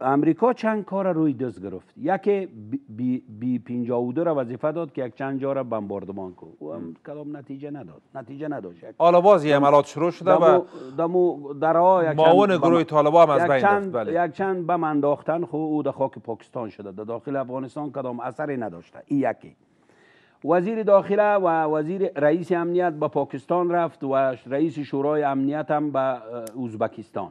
امریکا چند کار روی دست گرفت یکی بی, بی دو را وظیفه داد که یک چند جا را بمباردمان کو و هم کلام نتیجه نداد نتیجه نداشت حالا باز عملات شروع شده و دمو درها یک گروه هم از چند بله. یک چند بم انداختن خو خب او در خاک پاکستان شده در داخل افغانستان کدام اثری نداشته این یکی وزیر داخله و وزیر رئیس امنیت به پاکستان رفت و رئیس شورای امنیت هم به ازبکستان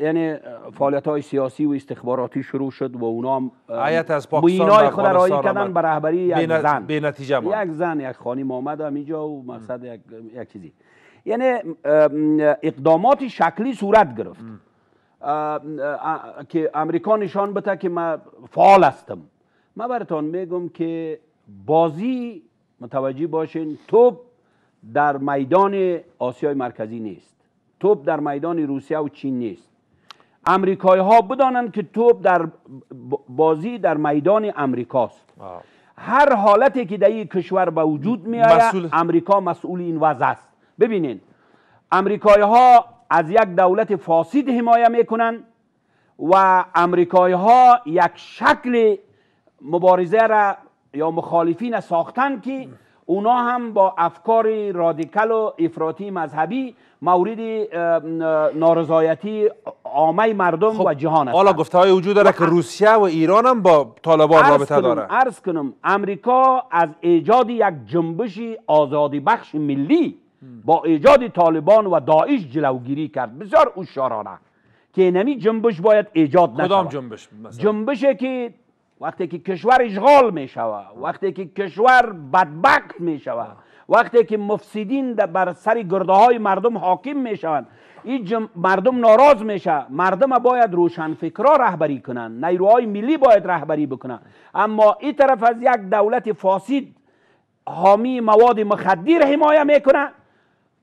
یعنی فعالیت های سیاسی و استخباراتی شروع شد و اونا هم آیت از پاکستان خود رایی کردن به رهبری یک زن یک زن یک خانم آمد هم و مقصد یک, چیزی یعنی اقدامات شکلی صورت گرفت که امریکا نشان بده که من فعال هستم من براتان میگم که بازی متوجه باشین توپ در میدان آسیای مرکزی نیست توپ در میدان روسیه و چین نیست امریکای ها بدانند که توپ در بازی در میدان امریکاست هر حالتی که در این کشور به وجود می مسئول... امریکا مسئول این وضع است ببینین امریکای ها از یک دولت فاسد حمایه میکنند و امریکای ها یک شکل مبارزه را یا مخالفین ساختن که اونا هم با افکار رادیکل و افراطی مذهبی مورد نارضایتی عامه مردم خب، و جهان است حالا گفته های وجود داره که روسیه و ایران هم با طالبان رابطه داره عرض کنم امریکا از ایجاد یک جنبش آزادی بخش ملی با ایجاد طالبان و داعش جلوگیری کرد بسیار اشارانه که نمی یعنی جنبش باید ایجاد نشه. کدام جنبش جنبشه که وقتی که کشور اشغال می شود وقتی که کشور بدبخت می شود وقتی که مفسدین بر سر گرده های مردم حاکم می شوند این مردم ناراض میشه مردم باید روشن فکرا رهبری کنند نیروهای ملی باید رهبری بکنن اما این طرف از یک دولت فاسد حامی مواد مخدر حمایه میکنه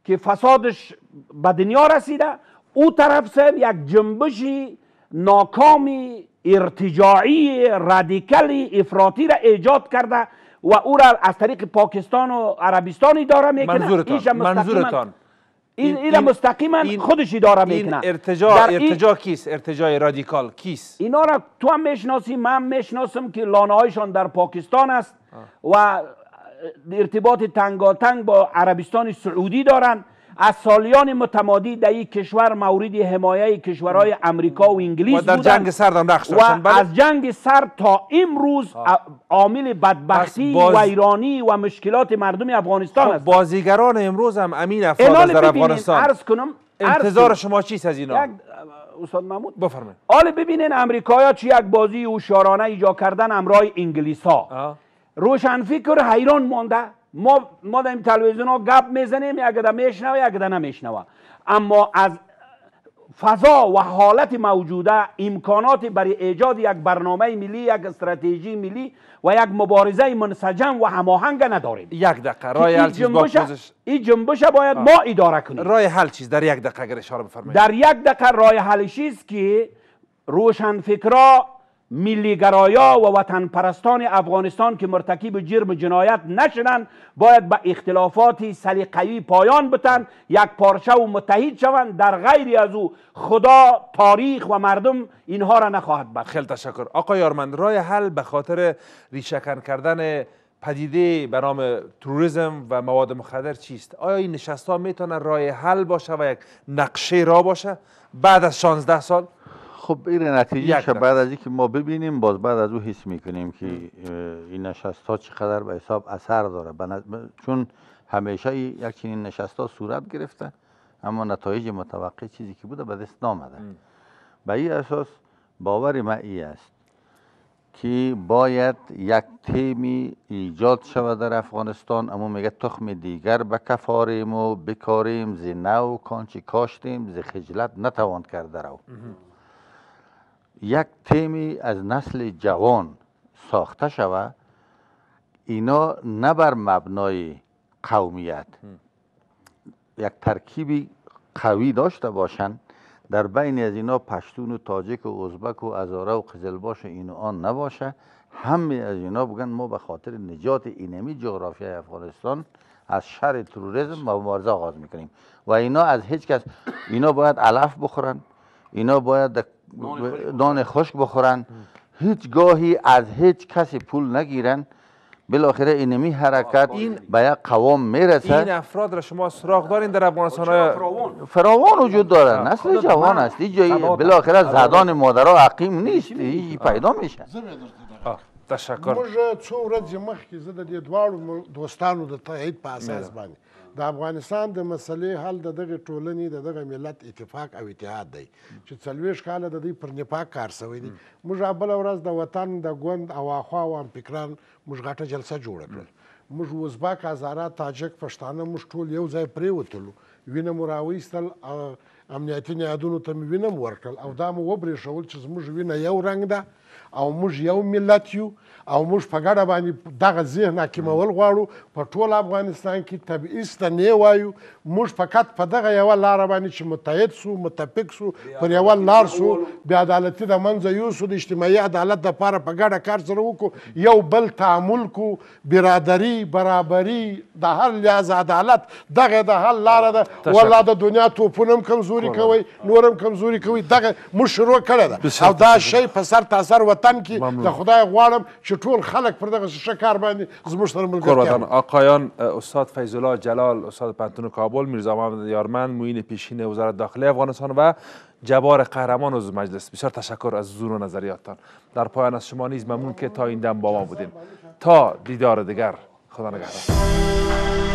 که فسادش به دنیا رسیده او طرف سه یک جنبشی ناکامی ارتجاعی رادیکالی افراطی را ایجاد کرده و او را از طریق پاکستان و عربستانی داره میکنه منظورتان این مستقیما خودش اداره میکنه این ارتجاع ارتجاع کیست ارتجاع رادیکال کیست اینا را تو هم میشناسی من میشناسم که لانه هایشان در پاکستان است و ارتباط تنگاتنگ با عربستان سعودی دارن از سالیان متمادی در این کشور مورد حمایه کشورهای امریکا و انگلیس و جنگ سرد و از بله. جنگ سرد تا امروز عامل بدبختی باز... و ایرانی و مشکلات مردم افغانستان خب، است بازیگران امروز هم امین افغان در افغانستان عرض کنم انتظار شما چیست از اینا یک استاد محمود بفرمایید حال ببینین امریکایا چی یک بازی هوشیارانه ایجا کردن امرای انگلیس ها فکر حیران مانده ما ما این تلویزیون ها گپ میزنیم یک ده میشنوه یک ده نمیشنوه اما از فضا و حالت موجوده امکانات برای ایجاد یک برنامه ملی یک استراتژی ملی و یک مبارزه منسجم و هماهنگ نداریم یک دقیقه رای حل چیز این جنبش باید ما اداره کنیم رای حل چیز در یک دقیقه اگر اشاره بفرمایید در یک دقیقه رای حل چیز که روشن فکرا ملیگرایا و وطن پرستان افغانستان که مرتکب جرم جنایت نشنن باید به اختلافات سلیقه‌ای پایان بتن یک پارچه و متحد شوند در غیر از او خدا تاریخ و مردم اینها را نخواهد برد. خیلی تشکر آقا یارمند رای حل به خاطر ریشکن کردن پدیده به نام توریسم و مواد مخدر چیست آیا این نشست ها میتونه رای حل باشه و یک نقشه را باشه بعد از 16 سال خب این نتیجه بعد از اینکه ما ببینیم باز بعد از او حس میکنیم که این نشست ها چقدر به حساب اثر داره چون همیشه یک چنین نشست ها صورت گرفته اما نتایج متوقع چیزی که بوده به دست نامده به این اساس باور من ای است که باید یک تیمی ایجاد شود در افغانستان اما میگه تخم دیگر به کفاریم و بکاریم زی نو کانچی کاشتیم زی خجلت نتواند کرده رو یک تیمی از نسل جوان ساخته شود اینا نه بر مبنای قومیت یک ترکیبی قوی داشته باشند در بین از اینا پشتون و تاجک و ازبک و ازاره و قزلباش این و آن نباشه همه از اینا بگن ما به خاطر نجات اینمی جغرافیای افغانستان از شر تروریسم و مبارزه آغاز میکنیم و اینا از هیچ کس اینا باید علف بخورن اینا باید دان خشک بخورن هیچ گاهی از هیچ کسی پول نگیرن بالاخره اینمی حرکت این به یک قوام میرسه این افراد را شما سراغ دارین در افغانستان فراوان وجود داره نسل جوان است جایی بالاخره زدان مادرها عقیم نیست این پیدا میشه تشکر موږ څو ورځې مخکې زه د دوستانو د تایید د افغانستان د مسلې حل د دغه ټولنې د دغه ملت اتفاق او اتحاد دی چې څلوېښت کاله د دوی پر نفاق کار سوی دی موږ بله ورځ د وطن د ګوند او اخوا او امفکران موږ غټه جلسه جوړه کړل موږ ازبک هزاره تاجک پښتانه موږ ټول یو ځای پرېوتلو وینه مو راویستل امنیتي نهادونو ته مې وینه ورکړل او دا مو وبرېښول چې زموږ وینه یو رنګ ده او موږ یو ملت یو او موږ په ګډه باندې دغه ذهن حاکمول غواړو په ټول افغانستان کې تبعیض ته نه وایو موږ فقط په دغه یوه لاره باندې چې متحد سو متفق سو پر یوه لار سو بې عدالتي د منځه یوسو د اجتماعي عدالت دپاره په ګډه کار سره وکړو یو بل تعامل کو برادري برابري د هر لحاظ عدالت دغه د حل لاره ده والله د دنیا توپونه هم کمزوري کوي نور هم کمزوري کوي دغه موږ شروع کړی ده او دا شی په سر تا سر وطن کې د خدای غواړم چې ټول خلک پر دغه ښه کار باندې زموږ سره آقایان استاد فیض الله جلال استاد پنتون کابل میرزا محمد یارمن موین پیشین وزارت داخلی افغانستان و جبار قهرمان از مجلس بسیار تشکر از زور و نظریاتتان در پایان از شما نیز ممنون که تا این دم با ما بودیم تا دیدار دیگر خدا نگهدار